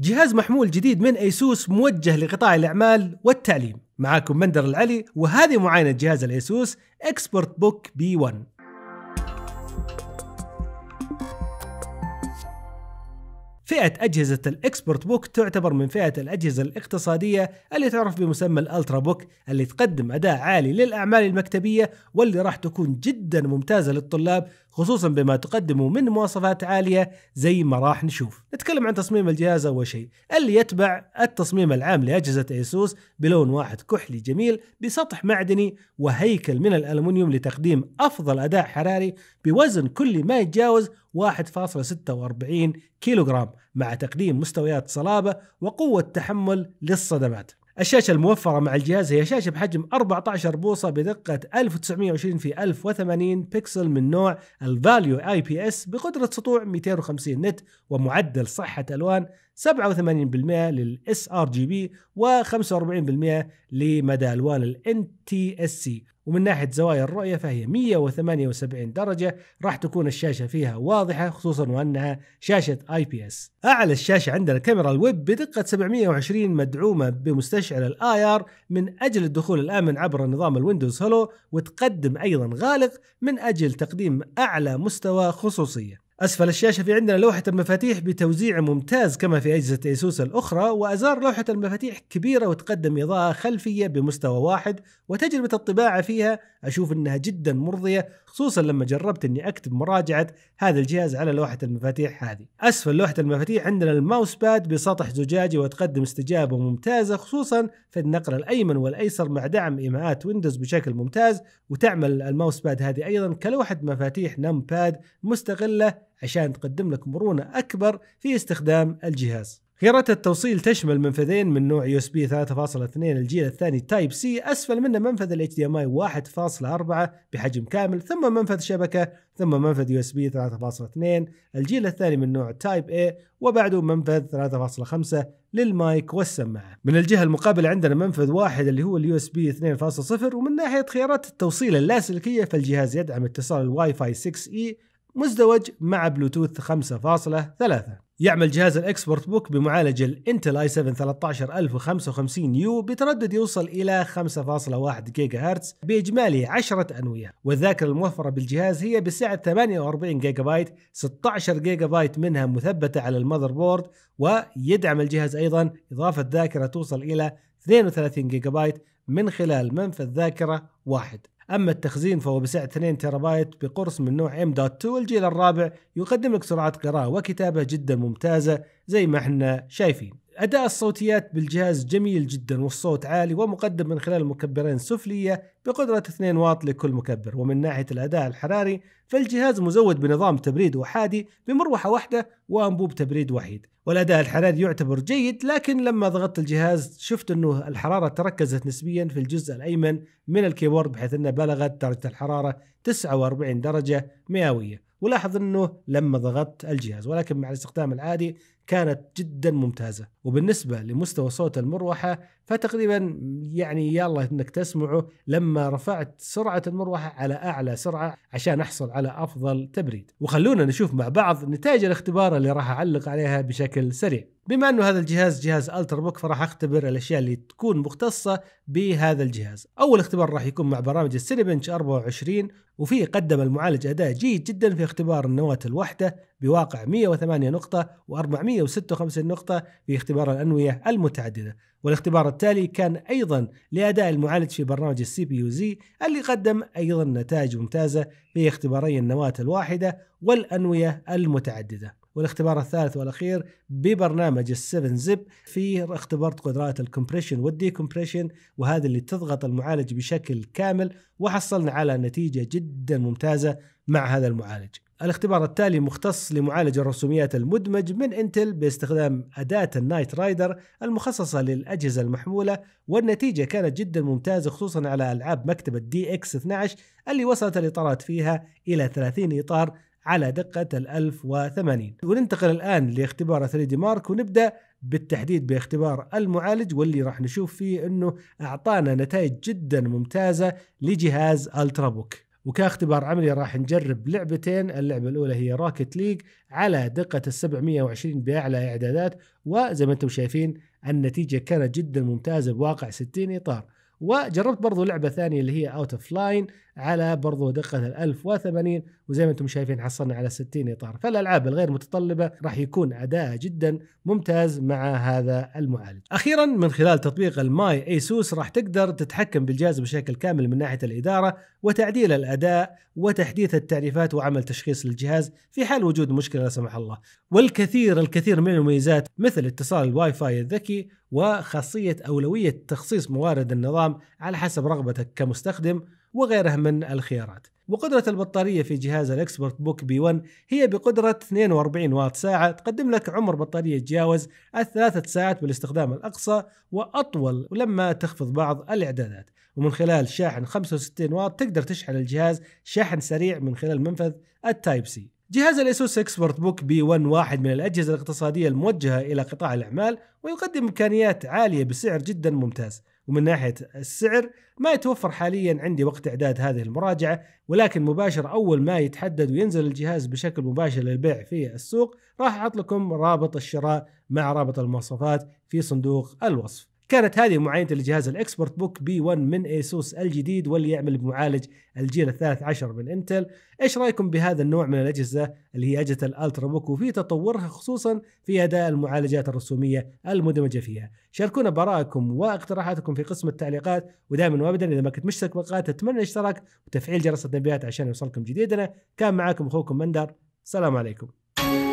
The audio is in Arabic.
جهاز محمول جديد من ايسوس موجه لقطاع الاعمال والتعليم معاكم مندر العلي وهذه معاينه جهاز الايسوس اكسبورت بوك بي 1 فئة أجهزة الإكسبورت بوك تعتبر من فئة الأجهزة الاقتصادية اللي تعرف بمسمى الألترا بوك اللي تقدم أداء عالي للأعمال المكتبية واللي راح تكون جدا ممتازة للطلاب خصوصا بما تقدمه من مواصفات عالية زي ما راح نشوف نتكلم عن تصميم الجهاز أول شيء اللي يتبع التصميم العام لأجهزة أيسوس بلون واحد كحلي جميل بسطح معدني وهيكل من الألمنيوم لتقديم أفضل أداء حراري بوزن كل ما يتجاوز 1.46 كيلوغرام مع تقديم مستويات صلابة وقوة تحمل للصدمات الشاشة الموفرة مع الجهاز هي شاشة بحجم 14 بوصة بدقة 1920 في 1080 بكسل من نوع الفاليو اي بي اس بقدرة سطوع 250 نت ومعدل صحة الوان 87% للاس ار جي بي و45% لمدى الوان الان تي اس سي ومن ناحيه زوايا الرؤيه فهي 178 درجه راح تكون الشاشه فيها واضحه خصوصا وانها شاشه اي بي اس اعلى الشاشه عندنا كاميرا الويب بدقه 720 مدعومه بمستشعر الاي ار من اجل الدخول الامن عبر نظام الويندوز هولو وتقدم ايضا غالق من اجل تقديم اعلى مستوى خصوصيه أسفل الشاشة في عندنا لوحة المفاتيح بتوزيع ممتاز كما في أجهزة أيسوس الأخرى وأزار لوحة المفاتيح كبيرة وتقدم إضاءة خلفية بمستوى واحد وتجربة الطباعة فيها أشوف أنها جدا مرضية خصوصا لما جربت أني أكتب مراجعة هذا الجهاز على لوحة المفاتيح هذه أسفل لوحة المفاتيح عندنا الماوس باد بسطح زجاجي وتقدم استجابة ممتازة خصوصا في النقل الأيمن والأيسر مع دعم إيماءات ويندوز بشكل ممتاز وتعمل الماوس باد هذه أيضا كلوحة مفاتيح نم باد مستقلة عشان تقدم لك مرونة أكبر في استخدام الجهاز خيارات التوصيل تشمل منفذين من نوع يو اس بي 3.2 الجيل الثاني تايب سي اسفل منه منفذ ال HDMI 1.4 بحجم كامل ثم منفذ شبكة ثم منفذ يو اس بي 3.2 الجيل الثاني من نوع تايب اي وبعده منفذ 3.5 للمايك والسماعة. من الجهة المقابلة عندنا منفذ واحد اللي هو اليو اس بي 2.0 ومن ناحية خيارات التوصيل اللاسلكية فالجهاز يدعم اتصال الواي فاي 6 اي مزدوج مع بلوتوث 5.3 يعمل جهاز الاكسبورت بوك بمعالج الانتل اي 7 13055 يو بتردد يوصل الى 5.1 جيجا هرتز باجمالي 10 انويه والذاكره الموفره بالجهاز هي بسعه 48 جيجا بايت 16 جيجا بايت منها مثبته على المذر بورد ويدعم الجهاز ايضا اضافه ذاكره توصل الى 32 جيجا بايت من خلال منفذ ذاكره واحد أما التخزين فهو بسعة 2 تيرابايت بقرص من نوع M.2 الجيل الرابع يقدم لك سرعة قراءة وكتابة جدا ممتازة زي ما احنا شايفين أداء الصوتيات بالجهاز جميل جدا والصوت عالي ومقدم من خلال مكبرين سفلية بقدرة 2 واط لكل مكبر ومن ناحية الأداء الحراري فالجهاز مزود بنظام تبريد أحادي بمروحة واحدة وأنبوب تبريد وحيد والأداء الحراري يعتبر جيد لكن لما ضغطت الجهاز شفت أنه الحرارة تركزت نسبيا في الجزء الأيمن من الكيبورد بحيث أنه بلغت درجة الحرارة 49 درجة مئوية ولاحظ انه لما ضغطت الجهاز ولكن مع الاستخدام العادي كانت جدا ممتازه وبالنسبه لمستوى صوت المروحه فتقريبا يعني يلا انك تسمعه لما رفعت سرعه المروحه على اعلى سرعه عشان احصل على افضل تبريد وخلونا نشوف مع بعض نتائج الاختبار اللي راح اعلق عليها بشكل سريع بما انه هذا الجهاز جهاز التر بوك فراح اختبر الاشياء اللي تكون مختصه بهذا الجهاز. اول اختبار راح يكون مع برامج بنش 24 وفيه قدم المعالج اداء جيد جدا في اختبار النواة الواحده بواقع 108 نقطه و400 156 نقطة في اختبار الأنوية المتعددة والاختبار التالي كان أيضا لأداء المعالج في برنامج السي بي يو زي اللي قدم أيضا نتائج ممتازة في اختباري النواة الواحدة والأنوية المتعددة والاختبار الثالث والاخير ببرنامج ال7 زب فيه اختبرت قدرات الكمبريشن والديكمبريشن وهذا اللي تضغط المعالج بشكل كامل وحصلنا على نتيجه جدا ممتازه مع هذا المعالج. الاختبار التالي مختص لمعالج الرسوميات المدمج من انتل باستخدام اداه النايت رايدر المخصصه للاجهزه المحموله والنتيجه كانت جدا ممتازه خصوصا على العاب مكتبه دي اكس 12 اللي وصلت الاطارات فيها الى 30 اطار على دقة ال 1080 وننتقل الآن لاختبار 3 دي مارك ونبدأ بالتحديد باختبار المعالج واللي راح نشوف فيه أنه أعطانا نتائج جدا ممتازة لجهاز الترا بوك وكاختبار عملي راح نجرب لعبتين اللعبة الأولى هي راكت ليج على دقة ال 720 بأعلى إعدادات وزي ما أنتم شايفين النتيجة كانت جدا ممتازة بواقع 60 إطار وجربت برضو لعبة ثانية اللي هي اوت اوف لاين على برضو دقة ال 1080 وزي ما انتم شايفين حصلنا على 60 اطار فالالعاب الغير متطلبة راح يكون اداء جدا ممتاز مع هذا المعالج اخيرا من خلال تطبيق الماي ايسوس راح تقدر تتحكم بالجهاز بشكل كامل من ناحية الادارة وتعديل الاداء وتحديث التعريفات وعمل تشخيص للجهاز في حال وجود مشكلة لا سمح الله والكثير الكثير من المميزات مثل اتصال الواي فاي الذكي وخاصية أولوية تخصيص موارد النظام على حسب رغبتك كمستخدم وغيره من الخيارات وقدرة البطارية في جهاز الاكسبرت بوك بي 1 هي بقدرة 42 واط ساعة تقدم لك عمر بطارية يتجاوز الثلاثة ساعات بالاستخدام الأقصى وأطول لما تخفض بعض الإعدادات ومن خلال شاحن 65 واط تقدر تشحن الجهاز شحن سريع من خلال منفذ التايب سي جهاز الاسوس اكسبورت بوك بي 1 واحد من الاجهزه الاقتصاديه الموجهه الى قطاع الاعمال ويقدم امكانيات عاليه بسعر جدا ممتاز ومن ناحية السعر ما يتوفر حاليا عندي وقت إعداد هذه المراجعة ولكن مباشر أول ما يتحدد وينزل الجهاز بشكل مباشر للبيع في السوق راح أحط لكم رابط الشراء مع رابط المواصفات في صندوق الوصف كانت هذه معاينة لجهاز الاكسبورت بوك بي 1 من ايسوس الجديد واللي يعمل بمعالج الجيل الثالث عشر من انتل، ايش رايكم بهذا النوع من الاجهزة اللي هي اجهزة الالترا بوك وفي تطورها خصوصا في اداء المعالجات الرسومية المدمجة فيها، شاركونا بارائكم واقتراحاتكم في قسم التعليقات ودائما وابدا اذا ما كنت مشترك بالقناة اتمنى الاشتراك وتفعيل جرس التنبيهات عشان يوصلكم جديدنا، كان معاكم اخوكم مندر، سلام عليكم.